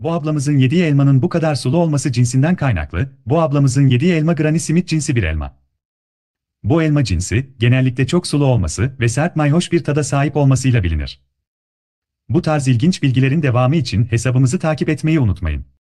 Bu ablamızın yediği elmanın bu kadar sulu olması cinsinden kaynaklı, bu ablamızın yediği elma Granny Smith cinsi bir elma. Bu elma cinsi, genellikle çok sulu olması ve sert mayhoş bir tada sahip olmasıyla bilinir. Bu tarz ilginç bilgilerin devamı için hesabımızı takip etmeyi unutmayın.